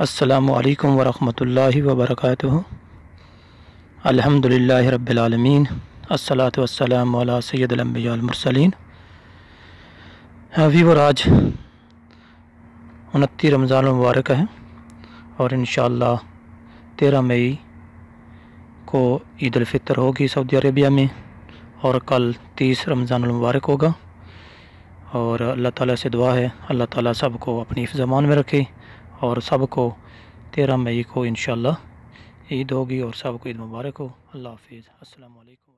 असलकम वरहमल वबरक अलहमदिल्ला रबालमीन असलात वसलाम अभी वीवर आज उनतीस रमज़ान मुबारक है और इन शेरह मई को ईदालफ़ितर होगी सऊदी अरबिया में और कल तीस रमज़ान मुबारक होगा और अल्लाह ताला से दुआ है अल्लाह ताला सब को अपनी ज़मान में रखे और सबको तेरह मई को इन ईद होगी और सबको ईद मुबारक हो अल्लाह हाफिज़ अल्लाम